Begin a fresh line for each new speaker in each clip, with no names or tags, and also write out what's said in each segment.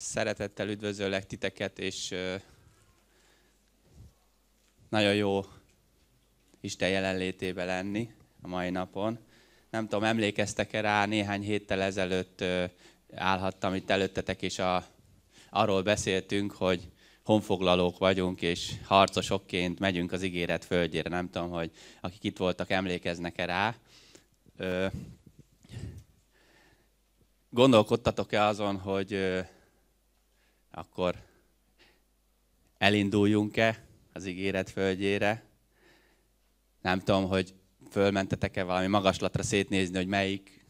Szeretettel üdvözöllek titeket, és nagyon jó Isten jelenlétébe lenni a mai napon. Nem tudom, emlékeztek-e rá, néhány héttel ezelőtt állhattam itt előttetek, és a, arról beszéltünk, hogy honfoglalók vagyunk, és harcosokként megyünk az ígéret földjére. Nem tudom, hogy akik itt voltak, emlékeznek-e rá. Gondolkodtatok-e azon, hogy akkor elinduljunk-e az ígéret földjére. Nem tudom, hogy fölmentetek-e valami magaslatra szétnézni, hogy melyik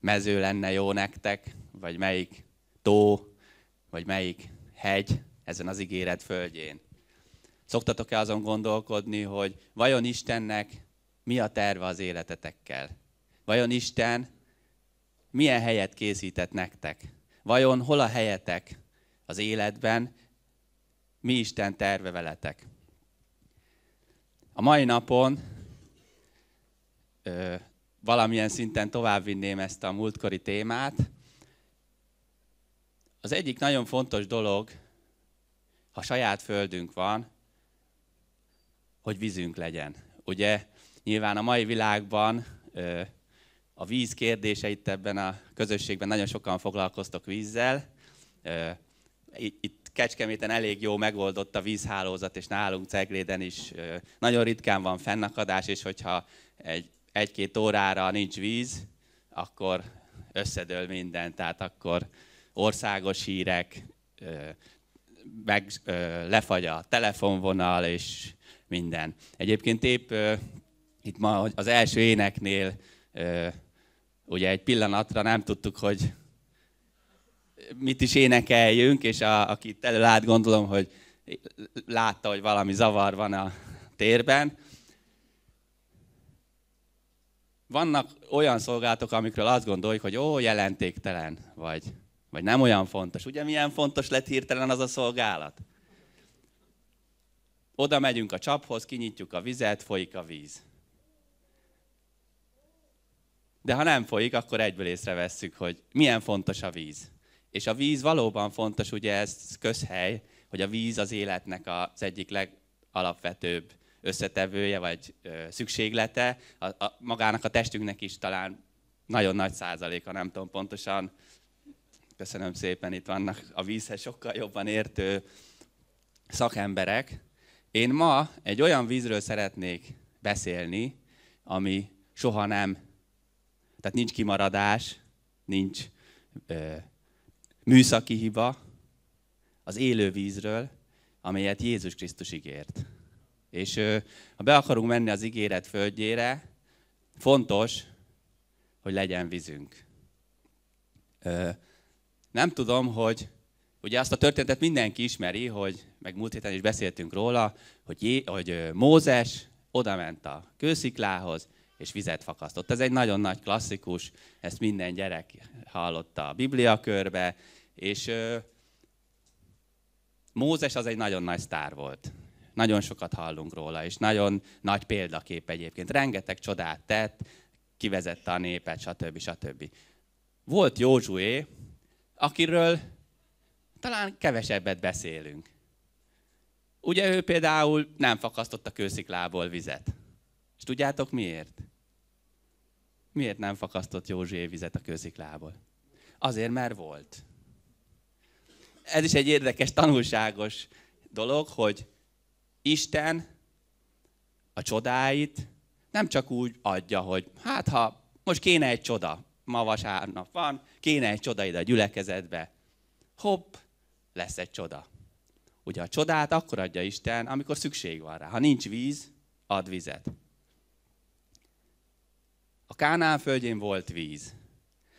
mező lenne jó nektek, vagy melyik tó, vagy melyik hegy ezen az ígéret földjén. Szoktatok-e azon gondolkodni, hogy vajon Istennek mi a terve az életetekkel? Vajon Isten milyen helyet készített nektek? Vajon hol a helyetek az életben, mi Isten terve veletek. A mai napon ö, valamilyen szinten továbbvinném ezt a múltkori témát. Az egyik nagyon fontos dolog, ha saját földünk van, hogy vízünk legyen. Ugye nyilván a mai világban ö, a víz kérdése itt ebben a közösségben nagyon sokan foglalkoztok vízzel. Ö, itt Kecskeméten elég jó megoldott a vízhálózat, és nálunk Cegléden is nagyon ritkán van fennakadás, és hogyha egy, egy-két órára nincs víz, akkor összedől minden, tehát akkor országos hírek, meg lefagy a telefonvonal, és minden. Egyébként épp itt ma az első éneknél ugye egy pillanatra nem tudtuk, hogy mit is énekeljünk, és a, aki itt elől gondolom, hogy látta, hogy valami zavar van a térben. Vannak olyan szolgálatok, amikről azt gondoljuk, hogy ó, jelentéktelen, vagy, vagy nem olyan fontos. Ugye milyen fontos lett hirtelen az a szolgálat? Oda megyünk a csaphoz, kinyitjuk a vizet, folyik a víz. De ha nem folyik, akkor egyből észrevesszük, hogy milyen fontos a víz. És a víz valóban fontos, ugye ez közhely, hogy a víz az életnek az egyik legalapvetőbb összetevője vagy szükséglete. A, a, magának a testünknek is talán nagyon nagy százaléka, nem tudom pontosan. Köszönöm szépen, itt vannak a vízhez sokkal jobban értő szakemberek. Én ma egy olyan vízről szeretnék beszélni, ami soha nem, tehát nincs kimaradás, nincs ö, műszaki hiba az élő vízről, amelyet Jézus Krisztus ígért. És ha be akarunk menni az ígéret földjére, fontos, hogy legyen vízünk. Nem tudom, hogy ugye azt a történetet mindenki ismeri, hogy meg múlt héten is beszéltünk róla, hogy, Jé, hogy Mózes odament a kősziklához, és vizet fakasztott. Ez egy nagyon nagy klasszikus, ezt minden gyerek hallotta a Biblia körbe, és Mózes az egy nagyon nagy sztár volt. Nagyon sokat hallunk róla, és nagyon nagy példakép egyébként. Rengeteg csodát tett, kivezette a népet, stb. stb. Volt Józsué, akiről talán kevesebbet beszélünk. Ugye ő például nem fakasztotta kősziklából vizet. És tudjátok miért? Miért nem fakasztott Józsué vizet a kősziklából? Azért, mert volt ez is egy érdekes, tanulságos dolog, hogy Isten a csodáit nem csak úgy adja, hogy hát ha most kéne egy csoda, ma vasárnap van, kéne egy csoda ide a gyülekezetbe, hopp, lesz egy csoda. Ugye a csodát akkor adja Isten, amikor szükség van rá. Ha nincs víz, ad vizet. A Kánán földjén volt víz,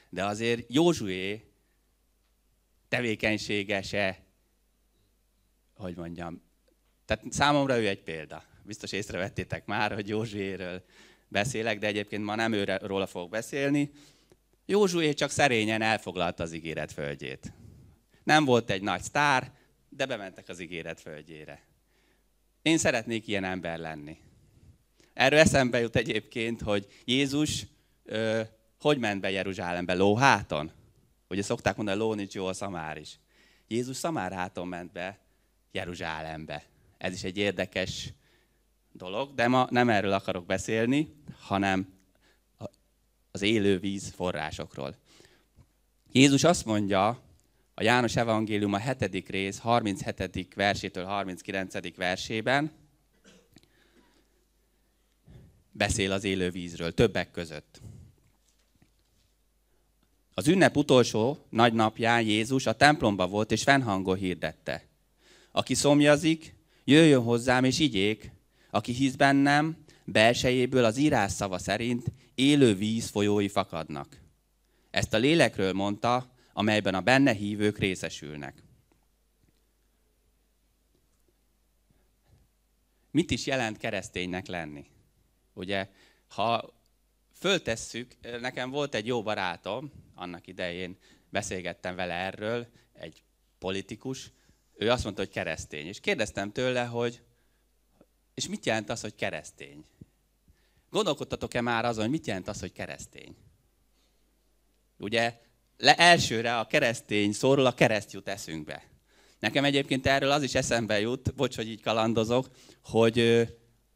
de azért Józsué tevékenysége se, hogy mondjam, tehát számomra ő egy példa. Biztos észrevettétek már, hogy Józsuéről beszélek, de egyébként ma nem őre, róla fogok beszélni. Józsué csak szerényen elfoglalta az ígéret földjét. Nem volt egy nagy sztár, de bementek az ígéret földjére. Én szeretnék ilyen ember lenni. Erről eszembe jut egyébként, hogy Jézus ö, hogy ment be Jeruzsálembe? Lóháton? Ugye szokták mondani, jó a szamár is. Jézus szamár ment be Jeruzsálembe. Ez is egy érdekes dolog, de ma nem erről akarok beszélni, hanem az élő víz forrásokról. Jézus azt mondja, a János Evangélium a 7. rész 37. versétől 39. versében beszél az élő vízről, többek között. Az ünnep utolsó nagy napján Jézus a templomba volt és fennhangon hirdette. Aki szomjazik, jöjjön hozzám és igyék. Aki hisz bennem, belsejéből az írás szava szerint élő víz folyói fakadnak. Ezt a lélekről mondta, amelyben a benne hívők részesülnek. Mit is jelent kereszténynek lenni? Ugye, ha föltesszük, nekem volt egy jó barátom, annak idején beszélgettem vele erről, egy politikus, ő azt mondta, hogy keresztény. És kérdeztem tőle, hogy és mit jelent az, hogy keresztény? Gondolkodtatok-e már azon, hogy mit jelent az, hogy keresztény? Ugye le elsőre a keresztény szóról a kereszt jut eszünkbe. Nekem egyébként erről az is eszembe jut, bocs, hogy így kalandozok, hogy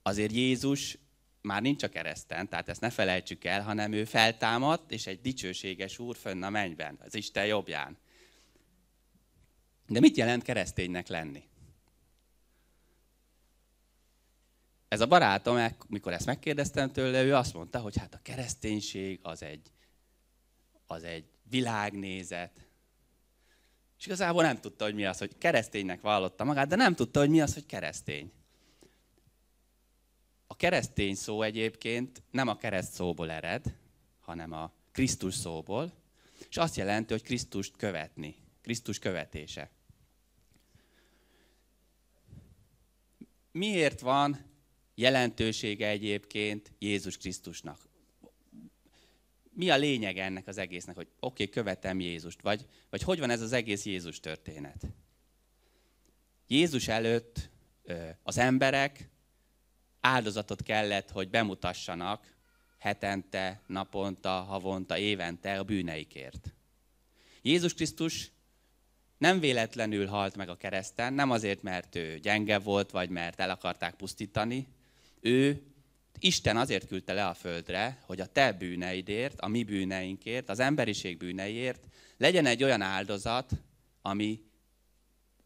azért Jézus már nincs a kereszten, tehát ezt ne felejtsük el, hanem ő feltámadt, és egy dicsőséges úr fönn a mennyben, az Isten jobbján. De mit jelent kereszténynek lenni? Ez a barátom, e- mikor ezt megkérdeztem tőle, ő azt mondta, hogy hát a kereszténység az egy, az egy világnézet. És igazából nem tudta, hogy mi az, hogy kereszténynek vallotta magát, de nem tudta, hogy mi az, hogy keresztény keresztény szó egyébként nem a kereszt szóból ered, hanem a Krisztus szóból, és azt jelenti, hogy Krisztust követni, Krisztus követése. Miért van jelentősége egyébként Jézus Krisztusnak? Mi a lényeg ennek az egésznek, hogy oké, okay, követem Jézust, vagy, vagy hogy van ez az egész Jézus történet? Jézus előtt az emberek áldozatot kellett, hogy bemutassanak hetente, naponta, havonta, évente a bűneikért. Jézus Krisztus nem véletlenül halt meg a kereszten, nem azért, mert ő gyenge volt, vagy mert el akarták pusztítani. Ő, Isten azért küldte le a földre, hogy a te bűneidért, a mi bűneinkért, az emberiség bűneiért legyen egy olyan áldozat, ami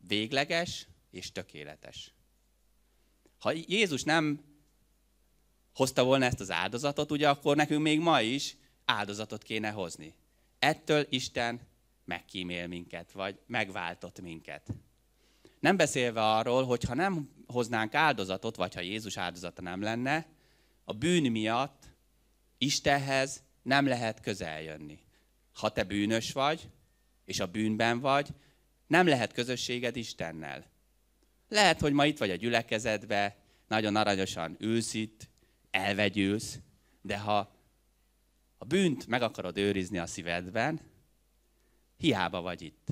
végleges és tökéletes. Ha Jézus nem hozta volna ezt az áldozatot, ugye akkor nekünk még ma is áldozatot kéne hozni. Ettől Isten megkímél minket, vagy megváltott minket. Nem beszélve arról, hogy ha nem hoznánk áldozatot, vagy ha Jézus áldozata nem lenne, a bűn miatt Istenhez nem lehet közel jönni. Ha te bűnös vagy, és a bűnben vagy, nem lehet közösséged Istennel. Lehet, hogy ma itt vagy a gyülekezetbe, nagyon aranyosan ülsz itt, elvegyülsz, de ha a bűnt meg akarod őrizni a szívedben, hiába vagy itt.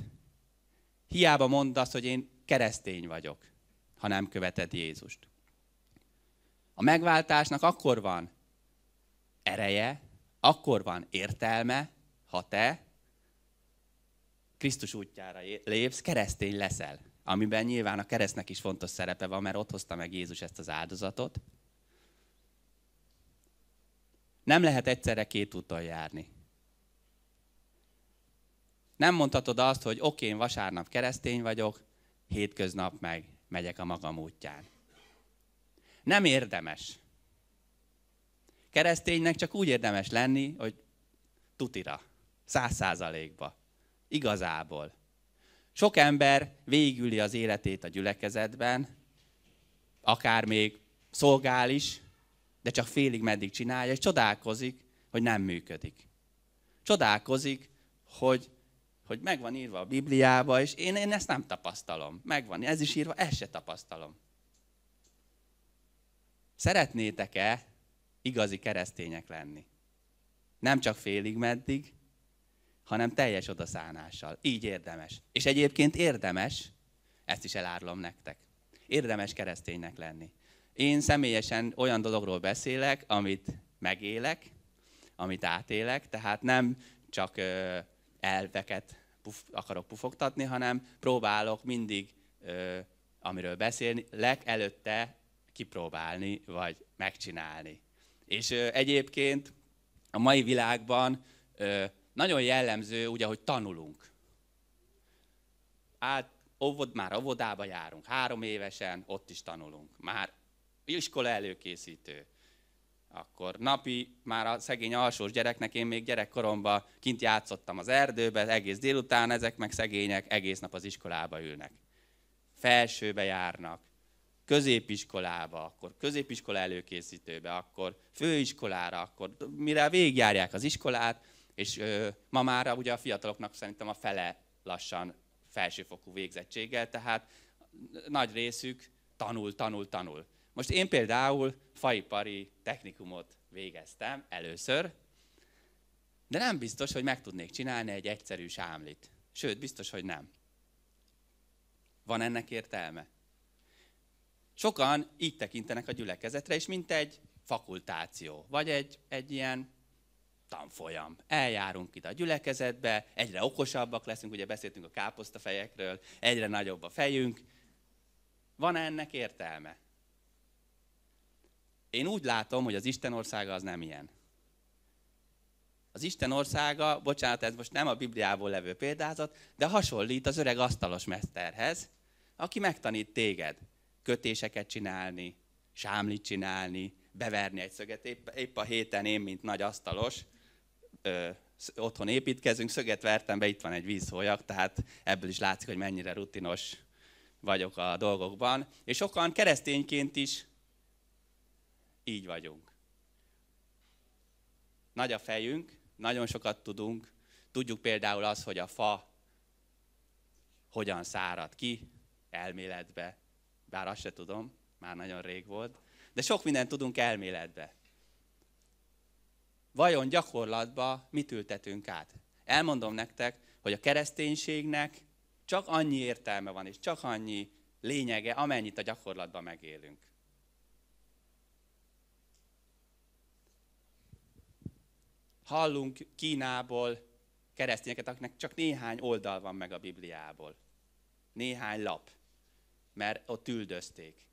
Hiába mondd azt, hogy én keresztény vagyok, ha nem követed Jézust. A megváltásnak akkor van ereje, akkor van értelme, ha te Krisztus útjára lépsz, keresztény leszel amiben nyilván a keresztnek is fontos szerepe van, mert ott hozta meg Jézus ezt az áldozatot. Nem lehet egyszerre két úton járni. Nem mondhatod azt, hogy oké, én vasárnap keresztény vagyok, hétköznap meg megyek a magam útján. Nem érdemes. Kereszténynek csak úgy érdemes lenni, hogy tutira, száz százalékba, igazából. Sok ember végüli az életét a gyülekezetben, akár még szolgál is, de csak félig meddig csinálja, és csodálkozik, hogy nem működik. Csodálkozik, hogy, hogy megvan írva a Bibliába, és én, én ezt nem tapasztalom. Megvan, ez is írva, ezt se tapasztalom. Szeretnétek-e igazi keresztények lenni? Nem csak félig meddig, hanem teljes odaszánással. Így érdemes. És egyébként érdemes, ezt is elárulom nektek, érdemes kereszténynek lenni. Én személyesen olyan dologról beszélek, amit megélek, amit átélek, tehát nem csak elveket puf, akarok pufogtatni, hanem próbálok mindig, amiről beszélni, legelőtte kipróbálni, vagy megcsinálni. És egyébként a mai világban nagyon jellemző, ugye, hogy tanulunk. Át, óvod, már óvodába járunk, három évesen ott is tanulunk. Már iskola előkészítő. Akkor napi, már a szegény alsós gyereknek én még gyerekkoromban kint játszottam az erdőben, egész délután ezek meg szegények egész nap az iskolába ülnek. Felsőbe járnak, középiskolába, akkor középiskola előkészítőbe, akkor főiskolára, akkor mire végigjárják az iskolát, és ö, ma már ugye a fiataloknak szerintem a fele lassan felsőfokú végzettséggel, tehát nagy részük tanul, tanul, tanul. Most én például faipari technikumot végeztem először, de nem biztos, hogy meg tudnék csinálni egy egyszerű sámlit. Sőt, biztos, hogy nem. Van ennek értelme? Sokan így tekintenek a gyülekezetre, és mint egy fakultáció, vagy egy, egy ilyen tanfolyam. Eljárunk itt a gyülekezetbe, egyre okosabbak leszünk, ugye beszéltünk a káposztafejekről, egyre nagyobb a fejünk. Van -e ennek értelme? Én úgy látom, hogy az Isten országa az nem ilyen. Az Isten országa, bocsánat, ez most nem a Bibliából levő példázat, de hasonlít az öreg asztalos mesterhez, aki megtanít téged kötéseket csinálni, sámlit csinálni, beverni egy szöget. Épp, épp a héten én, mint nagy asztalos, ö, otthon építkezünk, szöget vertem be, itt van egy vízholyag, tehát ebből is látszik, hogy mennyire rutinos vagyok a dolgokban. És sokan keresztényként is így vagyunk. Nagy a fejünk, nagyon sokat tudunk. Tudjuk például azt, hogy a fa hogyan szárad ki elméletbe, bár azt se tudom, már nagyon rég volt. De sok mindent tudunk elméletbe vajon gyakorlatba mit ültetünk át? Elmondom nektek, hogy a kereszténységnek csak annyi értelme van, és csak annyi lényege, amennyit a gyakorlatban megélünk. Hallunk Kínából keresztényeket, akiknek csak néhány oldal van meg a Bibliából. Néhány lap, mert ott üldözték.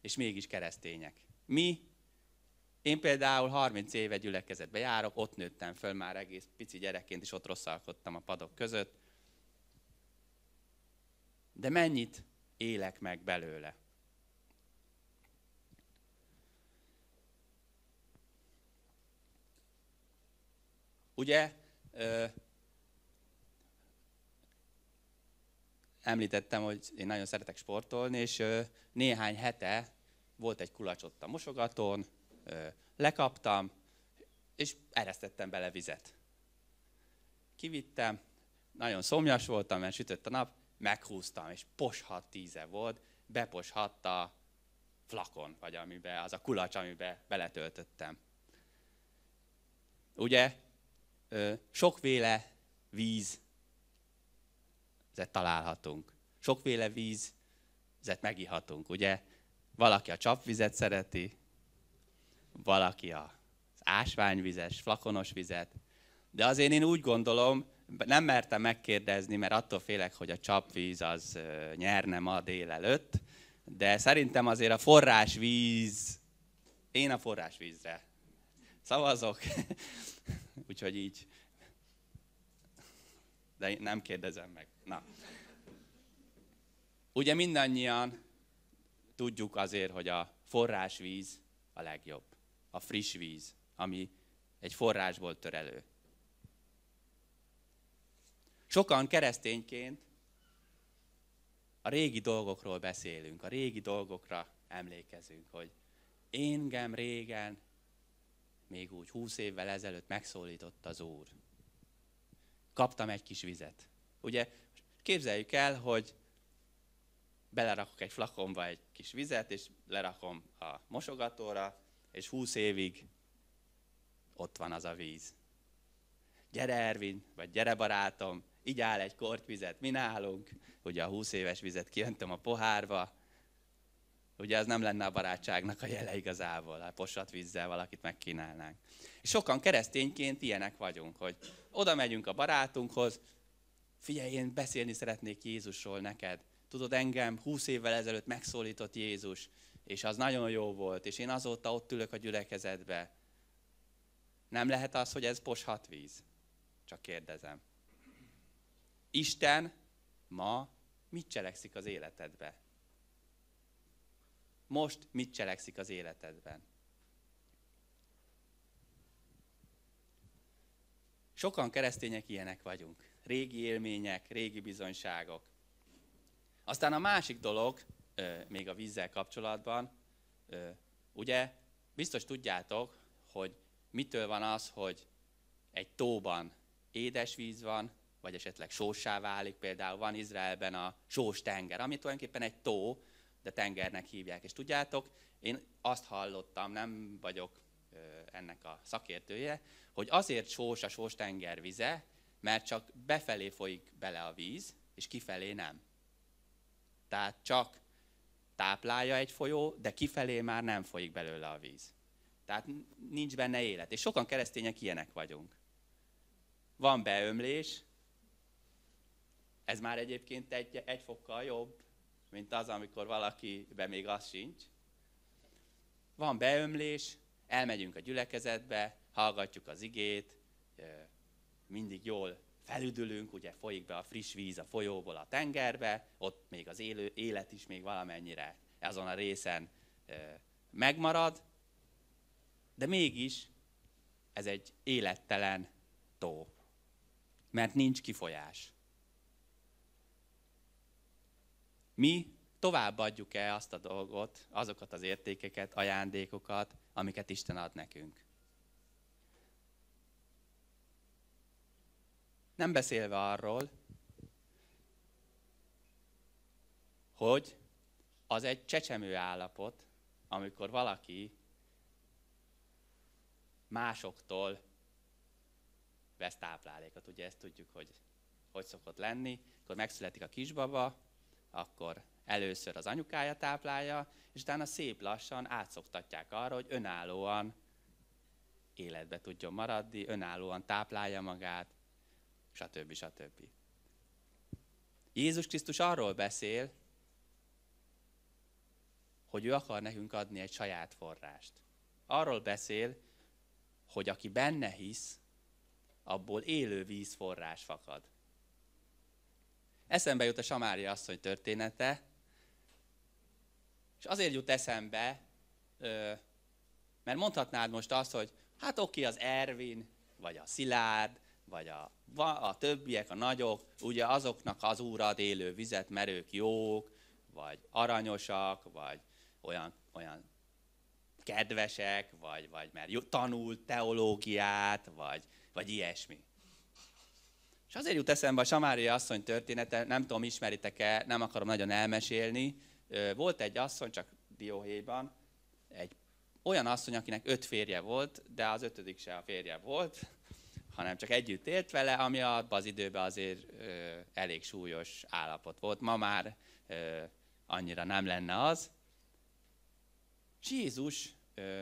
És mégis keresztények. Mi én például 30 éve gyülekezetbe járok, ott nőttem föl már egész pici gyerekként, és ott rosszalkodtam a padok között. De mennyit élek meg belőle? Ugye, ö, említettem, hogy én nagyon szeretek sportolni, és ö, néhány hete volt egy kulacs ott a mosogatón, lekaptam, és eresztettem bele vizet. Kivittem, nagyon szomjas voltam, mert sütött a nap, meghúztam, és poshat tíze volt, beposhatta a flakon, vagy amiben, az a kulacs, amiben beletöltöttem. Ugye, sokféle víz vizet találhatunk. Sokféle vízet megihatunk, ugye? Valaki a csapvizet szereti, valaki az ásványvizes, flakonos vizet. De azért én úgy gondolom, nem mertem megkérdezni, mert attól félek, hogy a csapvíz az nyerne ma délelőtt, de szerintem azért a forrásvíz, én a forrásvízre szavazok, úgyhogy így, de én nem kérdezem meg. Na. Ugye mindannyian tudjuk azért, hogy a forrásvíz a legjobb a friss víz, ami egy forrásból tör elő. Sokan keresztényként a régi dolgokról beszélünk, a régi dolgokra emlékezünk, hogy engem régen, még úgy húsz évvel ezelőtt megszólított az Úr. Kaptam egy kis vizet. Ugye képzeljük el, hogy belerakok egy flakonba egy kis vizet, és lerakom a mosogatóra, és 20 évig ott van az a víz. Gyere Ervin, vagy gyere barátom, így áll egy kortvizet. mi nálunk. Ugye a 20 éves vizet kiöntöm a pohárba, Ugye az nem lenne a barátságnak a jele igazából, a posat vízzel valakit megkínálnánk. És sokan keresztényként ilyenek vagyunk, hogy oda megyünk a barátunkhoz, figyelj, én beszélni szeretnék Jézusról neked. Tudod, engem 20 évvel ezelőtt megszólított Jézus, és az nagyon jó volt, és én azóta ott ülök a gyülekezetbe. Nem lehet az, hogy ez poshat víz? Csak kérdezem. Isten ma mit cselekszik az életedbe? Most mit cselekszik az életedben? Sokan keresztények ilyenek vagyunk. Régi élmények, régi bizonyságok. Aztán a másik dolog, még a vízzel kapcsolatban. Ugye biztos tudjátok, hogy mitől van az, hogy egy tóban édes víz van, vagy esetleg sósá válik. Például van Izraelben a sós tenger, ami tulajdonképpen egy tó, de tengernek hívják. És tudjátok, én azt hallottam, nem vagyok ennek a szakértője, hogy azért sós a sós tenger vize, mert csak befelé folyik bele a víz, és kifelé nem. Tehát csak táplálja egy folyó, de kifelé már nem folyik belőle a víz. Tehát nincs benne élet. És sokan keresztények ilyenek vagyunk. Van beömlés, ez már egyébként egy, egy fokkal jobb, mint az, amikor valakiben még az sincs. Van beömlés, elmegyünk a gyülekezetbe, hallgatjuk az igét, mindig jól felüdülünk, ugye folyik be a friss víz a folyóból a tengerbe, ott még az élő, élet is még valamennyire azon a részen megmarad, de mégis ez egy élettelen tó, mert nincs kifolyás. Mi továbbadjuk-e azt a dolgot, azokat az értékeket, ajándékokat, amiket Isten ad nekünk? Nem beszélve arról, hogy az egy csecsemő állapot, amikor valaki másoktól vesz táplálékot. Ugye ezt tudjuk, hogy hogy szokott lenni. Akkor megszületik a kisbaba, akkor először az anyukája táplálja, és utána szép lassan átszoktatják arra, hogy önállóan életbe tudjon maradni, önállóan táplálja magát, stb. stb. Jézus Krisztus arról beszél, hogy ő akar nekünk adni egy saját forrást. Arról beszél, hogy aki benne hisz, abból élő vízforrás fakad. Eszembe jut a Samária asszony története, és azért jut eszembe, mert mondhatnád most azt, hogy hát oké, okay, az Ervin, vagy a Szilárd, vagy a, a többiek, a nagyok, ugye azoknak az Úr ad élő vizet, mert ők jók, vagy aranyosak, vagy olyan, olyan kedvesek, vagy, vagy mert tanult teológiát, vagy, vagy ilyesmi. És azért jut eszembe a Samária asszony története, nem tudom, ismeritek-e, nem akarom nagyon elmesélni. Volt egy asszony, csak dióhéjban, egy olyan asszony, akinek öt férje volt, de az ötödik se a férje volt, hanem csak együtt élt vele, ami abban az időben azért ö, elég súlyos állapot volt. Ma már ö, annyira nem lenne az. És Jézus ö,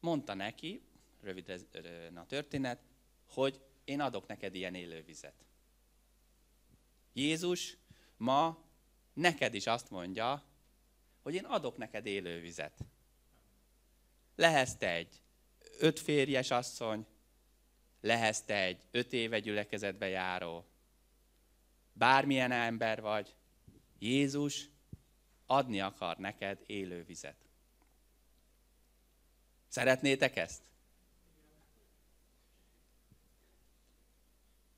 mondta neki, rövidre a történet, hogy én adok neked ilyen élővizet. Jézus ma neked is azt mondja, hogy én adok neked élővizet. Lehez te egy öt férjes asszony, te egy öt éve gyülekezetbe járó. Bármilyen ember vagy, Jézus adni akar neked élő vizet. Szeretnétek ezt?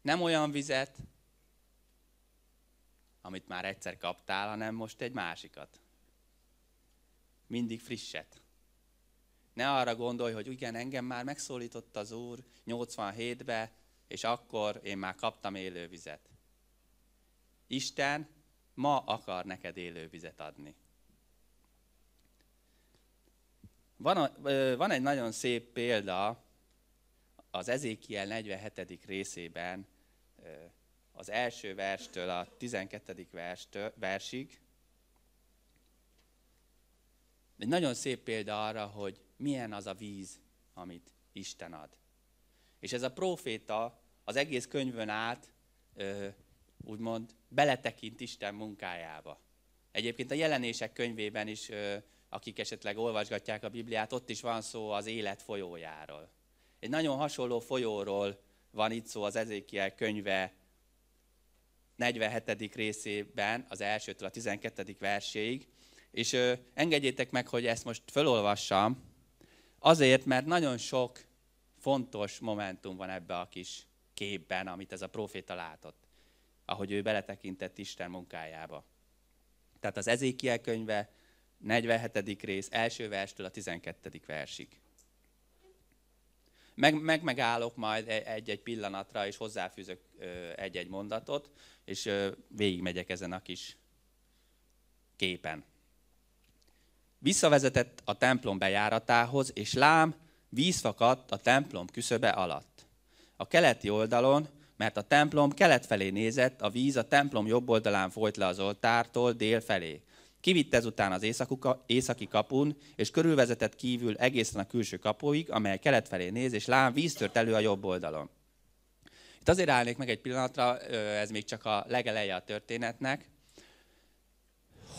Nem olyan vizet, amit már egyszer kaptál, hanem most egy másikat. Mindig frisset. Ne arra gondolj, hogy igen, engem már megszólított az Úr 87-be, és akkor én már kaptam élővizet. Isten ma akar neked élővizet adni. Van, a, van egy nagyon szép példa az Ezékiel 47. részében, az első verstől a 12. Verstől, versig. Egy nagyon szép példa arra, hogy milyen az a víz, amit Isten ad. És ez a proféta az egész könyvön át, úgymond, beletekint Isten munkájába. Egyébként a jelenések könyvében is, akik esetleg olvasgatják a Bibliát, ott is van szó az élet folyójáról. Egy nagyon hasonló folyóról van itt szó az Ezékiel könyve 47. részében, az elsőtől a 12. verséig, és engedjétek meg, hogy ezt most fölolvassam, Azért, mert nagyon sok fontos momentum van ebbe a kis képben, amit ez a proféta látott, ahogy ő beletekintett Isten munkájába. Tehát az Ezékiel könyve, 47. rész, első verstől a 12. versig. Meg, meg megállok majd e-, egy-egy pillanatra, és hozzáfűzök egy-egy mondatot, és végigmegyek ezen a kis képen. Visszavezetett a templom bejáratához, és lám, víz fakadt a templom küszöbe alatt. A keleti oldalon, mert a templom kelet felé nézett, a víz a templom jobb oldalán folyt le az oltártól dél felé. Kivitt ezután az északi kapun, és körülvezetett kívül egészen a külső kapuig, amely kelet felé néz, és lám víz tört elő a jobb oldalon. Itt azért állnék meg egy pillanatra, ez még csak a legeleje a történetnek,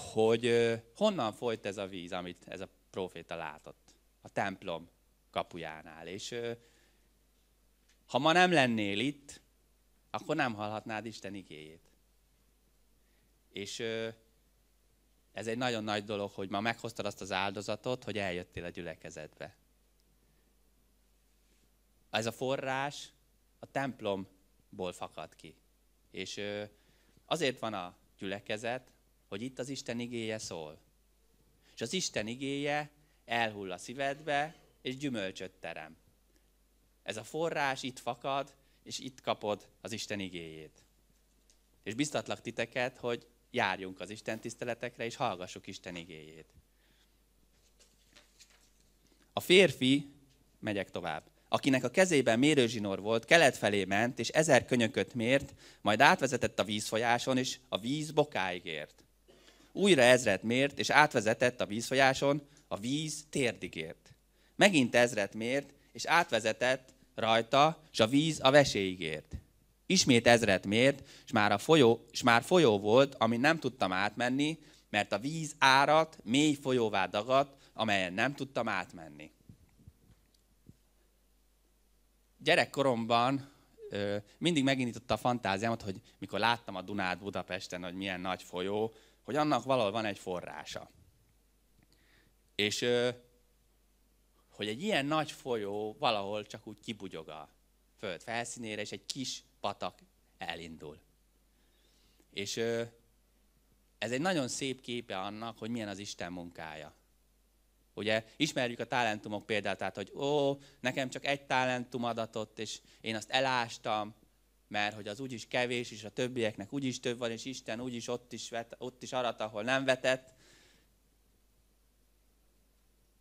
hogy honnan folyt ez a víz, amit ez a proféta látott a templom kapujánál. És ha ma nem lennél itt, akkor nem hallhatnád Isten igéjét. És ez egy nagyon nagy dolog, hogy ma meghoztad azt az áldozatot, hogy eljöttél a gyülekezetbe. Ez a forrás a templomból fakad ki. És azért van a gyülekezet, hogy itt az Isten igéje szól. És az Isten igéje elhull a szívedbe, és gyümölcsöt terem. Ez a forrás itt fakad, és itt kapod az Isten igéjét. És biztatlak titeket, hogy járjunk az Isten tiszteletekre, és hallgassuk Isten igéjét. A férfi, megyek tovább, akinek a kezében mérőzsinór volt, kelet felé ment, és ezer könyököt mért, majd átvezetett a vízfolyáson, és a víz bokáig ért újra ezret mért, és átvezetett a vízfolyáson a víz térdigért. Megint ezret mért, és átvezetett rajta, és a víz a veséigért. Ismét ezret mért, és már, a folyó, és már folyó volt, ami nem tudtam átmenni, mert a víz árat, mély folyóvá dagadt, amelyen nem tudtam átmenni. Gyerekkoromban mindig megindította a fantáziámat, hogy mikor láttam a Dunát Budapesten, hogy milyen nagy folyó, hogy annak valahol van egy forrása. És hogy egy ilyen nagy folyó valahol csak úgy kibugyog a föld felszínére, és egy kis patak elindul. És ez egy nagyon szép képe annak, hogy milyen az Isten munkája. Ugye ismerjük a talentumok példát, tehát hogy ó, nekem csak egy talentum adatot, és én azt elástam, mert hogy az úgyis kevés, és a többieknek úgyis több van, és Isten úgyis ott is, vet, ott is arat, ahol nem vetett.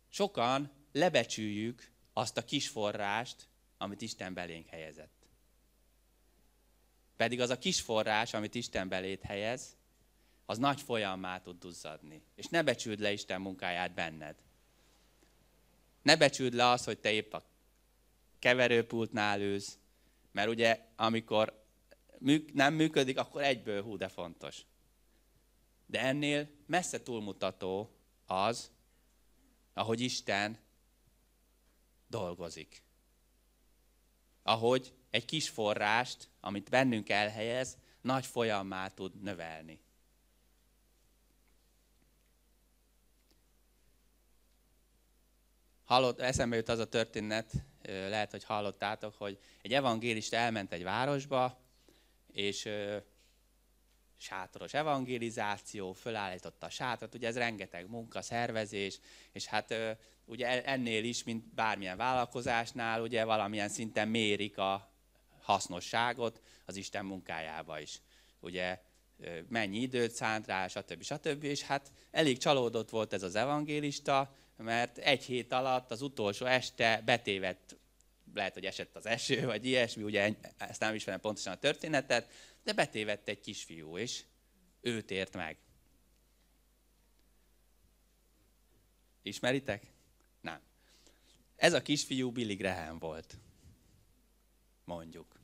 Sokan lebecsüljük azt a kis forrást, amit Isten belénk helyezett. Pedig az a kis forrás, amit Isten belét helyez, az nagy folyammá tud duzzadni. És ne becsüld le Isten munkáját benned. Ne becsüld le azt, hogy te épp a keverőpultnál ülsz, mert ugye, amikor nem működik, akkor egyből hú, de fontos. De ennél messze túlmutató az, ahogy Isten dolgozik. Ahogy egy kis forrást, amit bennünk elhelyez, nagy folyammá tud növelni. Hallott, eszembe jut az a történet, lehet, hogy hallottátok, hogy egy evangélista elment egy városba, és sátoros evangelizáció, fölállította a sátrat, ugye ez rengeteg munka, szervezés, és hát ugye e, ennél is, mint bármilyen vállalkozásnál, ugye valamilyen szinten mérik a hasznosságot az Isten munkájába is. Ugye mennyi időt szánt rá, stb. stb. És hát elég csalódott volt ez az evangélista, mert egy hét alatt az utolsó este betévedt lehet, hogy esett az eső, vagy ilyesmi, ugye ezt nem ismerem pontosan a történetet, de betévedt egy kisfiú, és ő tért meg. Ismeritek? Nem. Ez a kisfiú Billy Graham volt. Mondjuk.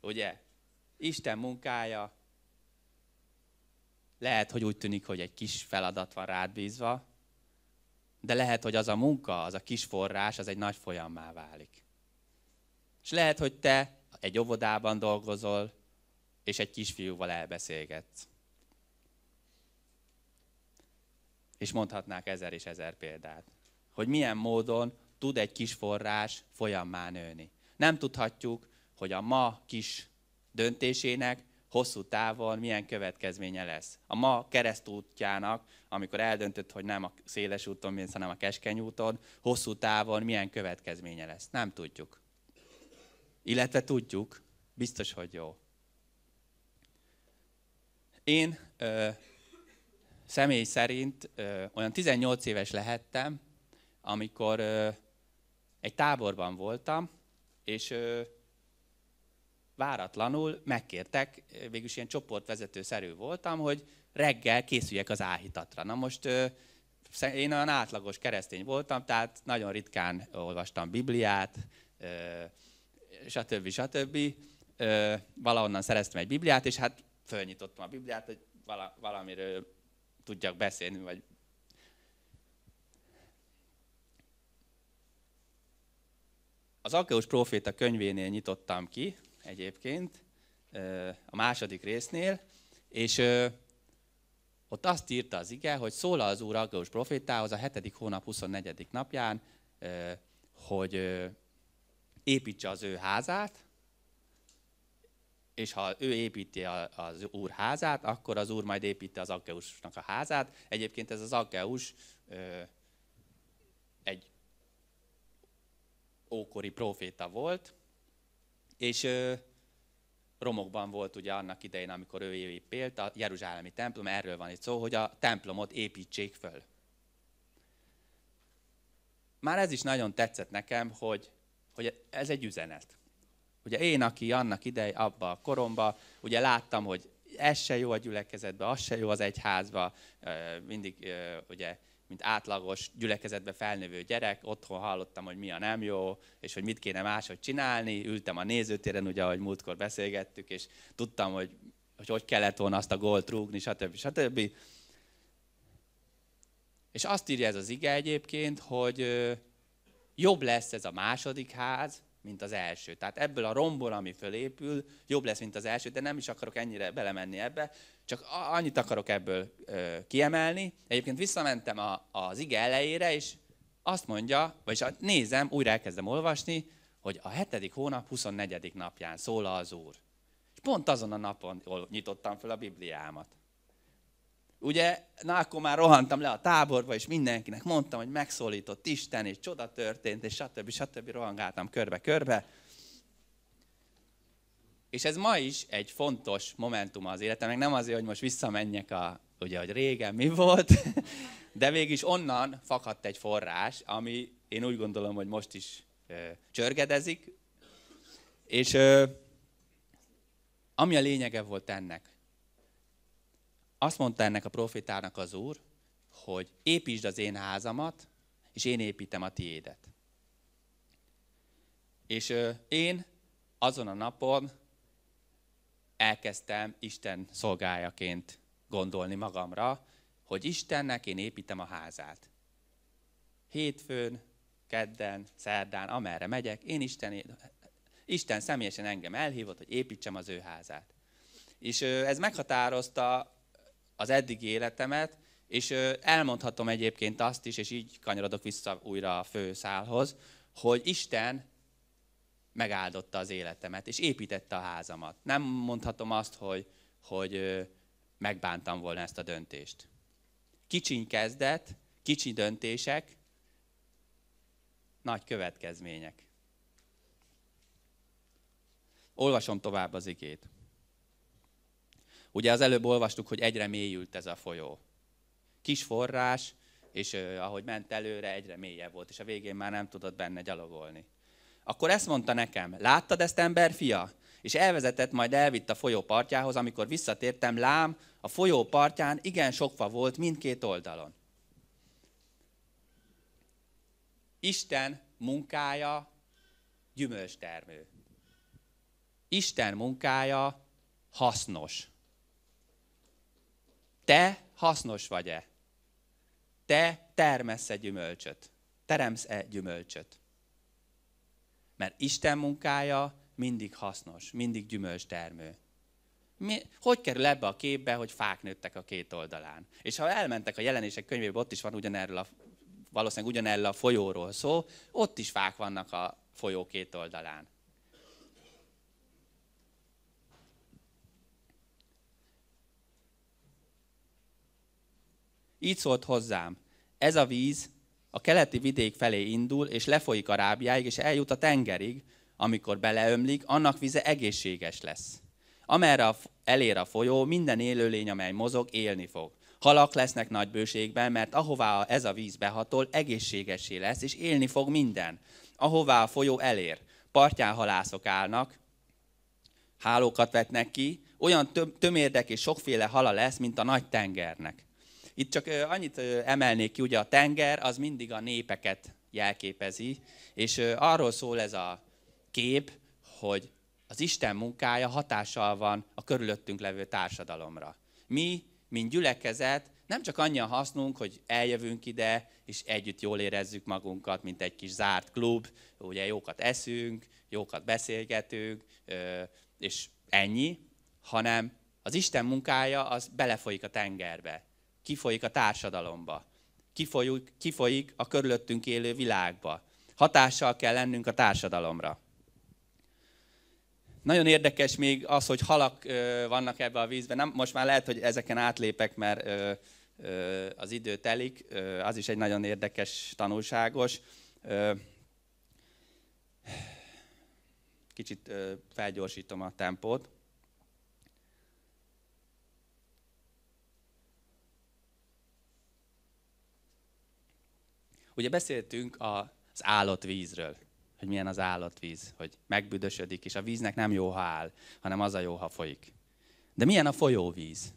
Ugye? Isten munkája. Lehet, hogy úgy tűnik, hogy egy kis feladat van rád bízva, de lehet, hogy az a munka, az a kis forrás, az egy nagy folyammá válik. És lehet, hogy te egy óvodában dolgozol, és egy kisfiúval elbeszélgetsz. És mondhatnák ezer és ezer példát. Hogy milyen módon tud egy kis forrás folyammá nőni. Nem tudhatjuk, hogy a ma kis döntésének hosszú távon milyen következménye lesz. A ma keresztútjának amikor eldöntött, hogy nem a széles úton mész, hanem a keskeny úton, hosszú távon milyen következménye lesz. Nem tudjuk. Illetve tudjuk, biztos, hogy jó. Én ö, személy szerint ö, olyan 18 éves lehettem, amikor ö, egy táborban voltam, és ö, váratlanul megkértek, végülis ilyen csoportvezető-szerű voltam, hogy reggel készüljek az áhítatra. Na most én olyan átlagos keresztény voltam, tehát nagyon ritkán olvastam Bibliát, stb. stb. Valahonnan szereztem egy Bibliát, és hát fölnyitottam a Bibliát, hogy valamiről tudjak beszélni, vagy Az Alkeus Proféta könyvénél nyitottam ki egyébként, a második résznél, és ott azt írta az ige, hogy szól az Úr Aggeus profétához a hetedik hónap 24. napján, hogy építse az ő házát, és ha ő építi az úr házát, akkor az úr majd építi az Aggeusnak a házát. Egyébként ez az Aggeus egy ókori proféta volt, és romokban volt ugye annak idején, amikor ő épült, a Jeruzsálemi templom, erről van itt szó, hogy a templomot építsék föl. Már ez is nagyon tetszett nekem, hogy, hogy ez egy üzenet. Ugye én, aki annak idej, abba a koromba, ugye láttam, hogy ez se jó a gyülekezetbe, az se jó az egyházba, mindig ugye mint átlagos gyülekezetbe felnövő gyerek, otthon hallottam, hogy mi a nem jó, és hogy mit kéne máshogy csinálni, ültem a nézőtéren, ugye, ahogy múltkor beszélgettük, és tudtam, hogy hogy, hogy kellett volna azt a gólt rúgni, stb. stb. És azt írja ez az ige egyébként, hogy jobb lesz ez a második ház, mint az első. Tehát ebből a romból, ami fölépül, jobb lesz, mint az első, de nem is akarok ennyire belemenni ebbe, csak annyit akarok ebből ö, kiemelni. Egyébként visszamentem a, az ige elejére, és azt mondja, vagyis nézem, újra elkezdem olvasni, hogy a hetedik hónap 24. napján szól az Úr. És pont azon a napon nyitottam fel a Bibliámat. Ugye, na akkor már rohantam le a táborba, és mindenkinek mondtam, hogy megszólított Isten, és csoda történt, és stb. stb. rohangáltam körbe-körbe. És ez ma is egy fontos momentum az életemnek, nem azért, hogy most visszamenjek a, ugye, hogy régen mi volt, de végig onnan fakadt egy forrás, ami én úgy gondolom, hogy most is ö, csörgedezik, és ö, ami a lényege volt ennek, azt mondta ennek a profitának az úr, hogy építsd az én házamat, és én építem a tiédet. És ö, én azon a napon elkezdtem Isten szolgájaként gondolni magamra, hogy Istennek én építem a házát. Hétfőn, kedden, szerdán, amerre megyek, én Isten, Isten személyesen engem elhívott, hogy építsem az ő házát. És ez meghatározta az eddigi életemet, és elmondhatom egyébként azt is, és így kanyarodok vissza újra a főszálhoz, hogy Isten megáldotta az életemet, és építette a házamat. Nem mondhatom azt, hogy, hogy megbántam volna ezt a döntést. Kicsiny kezdet, kicsi döntések, nagy következmények. Olvasom tovább az igét. Ugye az előbb olvastuk, hogy egyre mélyült ez a folyó. Kis forrás, és ahogy ment előre, egyre mélyebb volt, és a végén már nem tudott benne gyalogolni. Akkor ezt mondta nekem, láttad ezt ember fia? És elvezetett, majd elvitt a folyó partjához, amikor visszatértem, lám, a folyó partján igen sok fa volt mindkét oldalon. Isten munkája gyümölcstermő. Isten munkája hasznos. Te hasznos vagy-e? Te termesz-e gyümölcsöt? Teremsz-e gyümölcsöt? Mert Isten munkája mindig hasznos, mindig gyümölcs termő. Mi, hogy kerül ebbe a képbe, hogy fák nőttek a két oldalán? És ha elmentek a jelenések könyvébe, ott is van ugyanerről a, valószínűleg ugyanerről a folyóról szó, ott is fák vannak a folyó két oldalán. Így szólt hozzám, ez a víz a keleti vidék felé indul, és lefolyik rábjáig, és eljut a tengerig, amikor beleömlik, annak vize egészséges lesz. Amerre elér a folyó, minden élőlény, amely mozog, élni fog. Halak lesznek nagy bőségben, mert ahová ez a víz behatol, egészségesé lesz, és élni fog minden. Ahová a folyó elér, partján halászok állnak, hálókat vetnek ki, olyan tömérdek és sokféle hala lesz, mint a nagy tengernek. Itt csak annyit emelnék ki, ugye a tenger az mindig a népeket jelképezi, és arról szól ez a kép, hogy az Isten munkája hatással van a körülöttünk levő társadalomra. Mi, mint gyülekezet, nem csak annyi a hasznunk, hogy eljövünk ide, és együtt jól érezzük magunkat, mint egy kis zárt klub, ugye jókat eszünk, jókat beszélgetünk, és ennyi, hanem az Isten munkája az belefolyik a tengerbe kifolyik a társadalomba, kifolyik, kifolyik a körülöttünk élő világba. Hatással kell lennünk a társadalomra. Nagyon érdekes még az, hogy halak ö, vannak ebbe a vízben. Nem, most már lehet, hogy ezeken átlépek, mert ö, ö, az idő telik. Ö, az is egy nagyon érdekes, tanulságos. Ö, kicsit ö, felgyorsítom a tempót. Ugye beszéltünk az állatvízről, hogy milyen az állatvíz, hogy megbüdösödik, és a víznek nem jó, ha áll, hanem az a jó, ha folyik. De milyen a folyóvíz?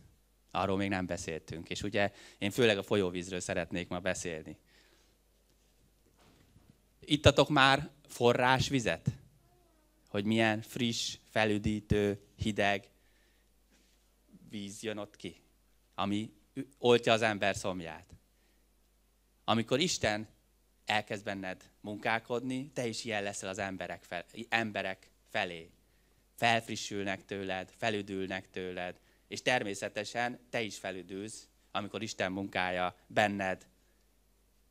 Arról még nem beszéltünk, és ugye én főleg a folyóvízről szeretnék ma beszélni. Ittatok már forrásvizet? Hogy milyen friss, felüdítő, hideg víz jön ott ki, ami oltja az ember szomját. Amikor Isten elkezd benned munkálkodni, te is ilyen leszel az emberek, fel, emberek felé. Felfrissülnek tőled, felüdülnek tőled, és természetesen te is felüdülsz, amikor Isten munkája benned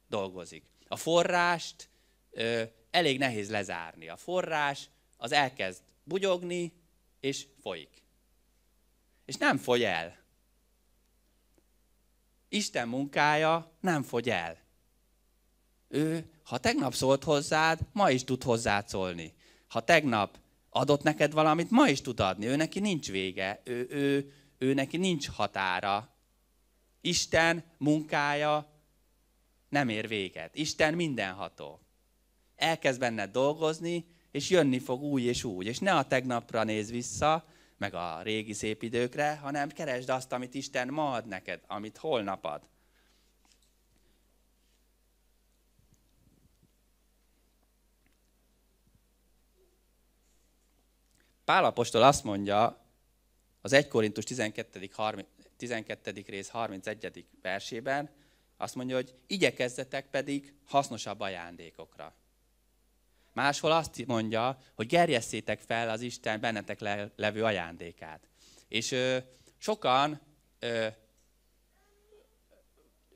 dolgozik. A forrást ö, elég nehéz lezárni. A forrás az elkezd bugyogni, és folyik. És nem fogy el. Isten munkája nem fogy el ő, ha tegnap szólt hozzád, ma is tud hozzád szólni. Ha tegnap adott neked valamit, ma is tud adni. Ő neki nincs vége, ő, ő, ő neki nincs határa. Isten munkája nem ér véget. Isten mindenható. Elkezd benned dolgozni, és jönni fog új és új. És ne a tegnapra néz vissza, meg a régi szép időkre, hanem keresd azt, amit Isten ma ad neked, amit holnap ad. Pálapostól azt mondja az 1 Korintus 12. 30, 12. rész 31. versében, azt mondja, hogy igyekezzetek pedig hasznosabb ajándékokra. Máshol azt mondja, hogy gerjesszétek fel az Isten bennetek le, levő ajándékát. És ö, sokan ö,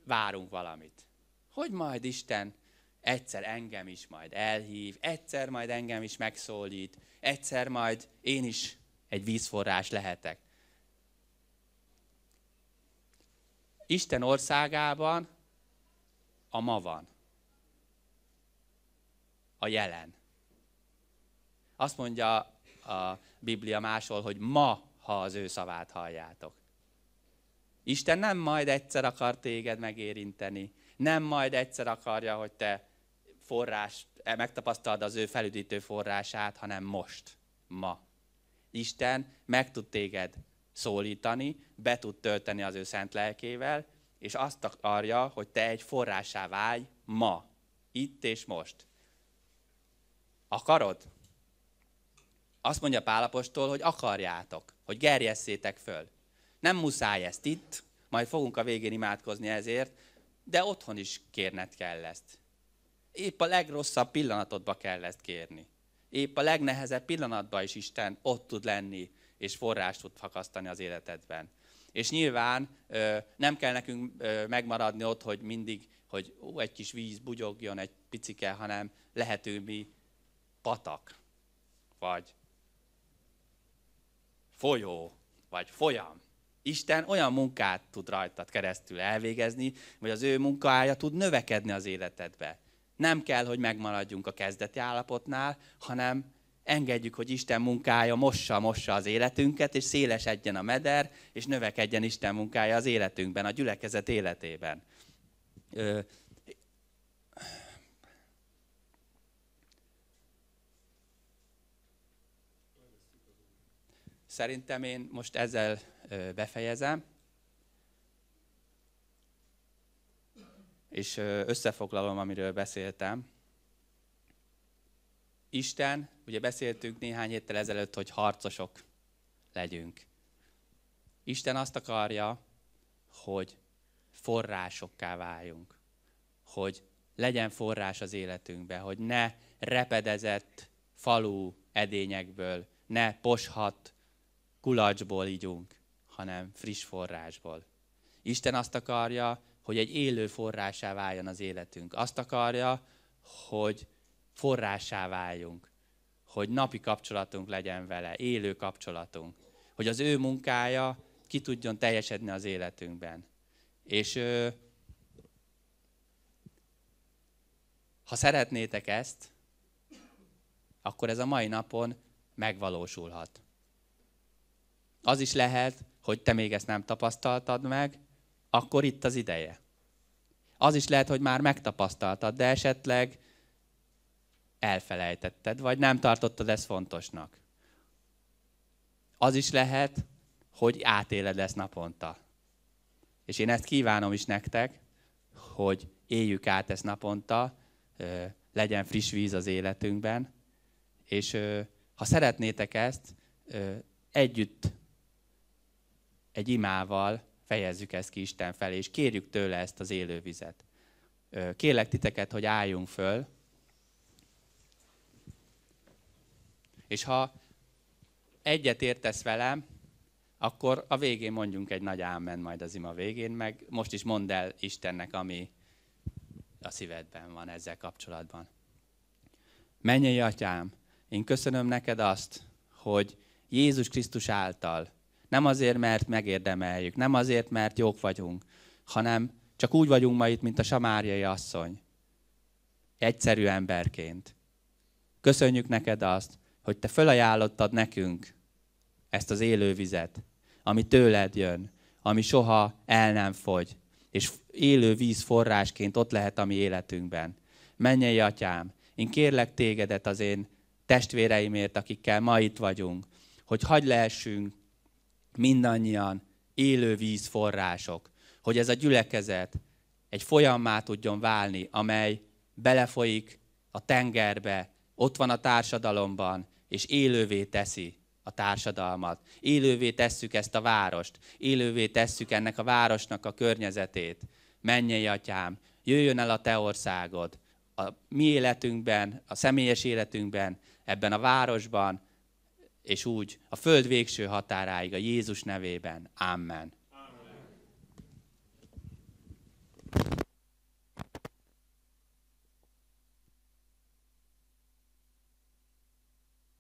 várunk valamit. Hogy majd Isten egyszer engem is majd elhív, egyszer majd engem is megszólít, egyszer majd én is egy vízforrás lehetek. Isten országában a ma van. A jelen. Azt mondja a Biblia máshol, hogy ma, ha az ő szavát halljátok. Isten nem majd egyszer akar téged megérinteni, nem majd egyszer akarja, hogy te Forrás, eh, megtapasztalod az ő felüdítő forrását, hanem most, ma. Isten meg tud téged szólítani, be tud tölteni az ő szent lelkével, és azt akarja, hogy te egy forrásá válj ma, itt és most. Akarod? Azt mondja Pálapostól, hogy akarjátok, hogy gerjesszétek föl. Nem muszáj ezt itt, majd fogunk a végén imádkozni ezért, de otthon is kérned kell ezt. Épp a legrosszabb pillanatodba kell ezt kérni. Épp a legnehezebb pillanatban is Isten ott tud lenni, és forrást tud fakasztani az életedben. És nyilván nem kell nekünk megmaradni ott, hogy mindig, hogy ó, egy kis víz bugyogjon egy picike, hanem lehető mi patak, vagy folyó, vagy folyam. Isten olyan munkát tud rajtad keresztül elvégezni, vagy az ő munkája tud növekedni az életedbe nem kell, hogy megmaradjunk a kezdeti állapotnál, hanem engedjük, hogy Isten munkája mossa, mossa az életünket, és szélesedjen a meder, és növekedjen Isten munkája az életünkben, a gyülekezet életében. Ö, Szerintem én most ezzel befejezem. és összefoglalom, amiről beszéltem. Isten, ugye beszéltünk néhány héttel ezelőtt, hogy harcosok legyünk. Isten azt akarja, hogy forrásokká váljunk, hogy legyen forrás az életünkbe, hogy ne repedezett falu edényekből, ne poshat kulacsból ígyunk, hanem friss forrásból. Isten azt akarja, hogy egy élő forrásá váljon az életünk. Azt akarja, hogy forrásá váljunk, hogy napi kapcsolatunk legyen vele, élő kapcsolatunk, hogy az ő munkája ki tudjon teljesedni az életünkben. És ö, ha szeretnétek ezt, akkor ez a mai napon megvalósulhat. Az is lehet, hogy te még ezt nem tapasztaltad meg, akkor itt az ideje. Az is lehet, hogy már megtapasztaltad, de esetleg elfelejtetted, vagy nem tartottad ezt fontosnak. Az is lehet, hogy átéled ezt naponta. És én ezt kívánom is nektek, hogy éljük át ezt naponta, legyen friss víz az életünkben, és ha szeretnétek ezt, együtt egy imával fejezzük ezt ki Isten felé, és kérjük tőle ezt az élővizet. Kérlek titeket, hogy álljunk föl, és ha egyet értesz velem, akkor a végén mondjunk egy nagy ámen majd az ima végén, meg most is mondd el Istennek, ami a szívedben van ezzel kapcsolatban. Menjél, Atyám, én köszönöm neked azt, hogy Jézus Krisztus által nem azért, mert megérdemeljük, nem azért, mert jók vagyunk, hanem csak úgy vagyunk ma itt, mint a samáriai asszony. Egyszerű emberként. Köszönjük neked azt, hogy te fölajánlottad nekünk ezt az élővizet, ami tőled jön, ami soha el nem fogy, és élő víz forrásként ott lehet a mi életünkben. Menjen, atyám, én kérlek tégedet az én testvéreimért, akikkel ma itt vagyunk, hogy hagyj lehessünk mindannyian élő vízforrások, hogy ez a gyülekezet egy folyammá tudjon válni, amely belefolyik a tengerbe, ott van a társadalomban, és élővé teszi a társadalmat. Élővé tesszük ezt a várost, élővé tesszük ennek a városnak a környezetét. Menjél, atyám, jöjjön el a te országod. A mi életünkben, a személyes életünkben, ebben a városban, és úgy a föld végső határáig a Jézus nevében. Amen.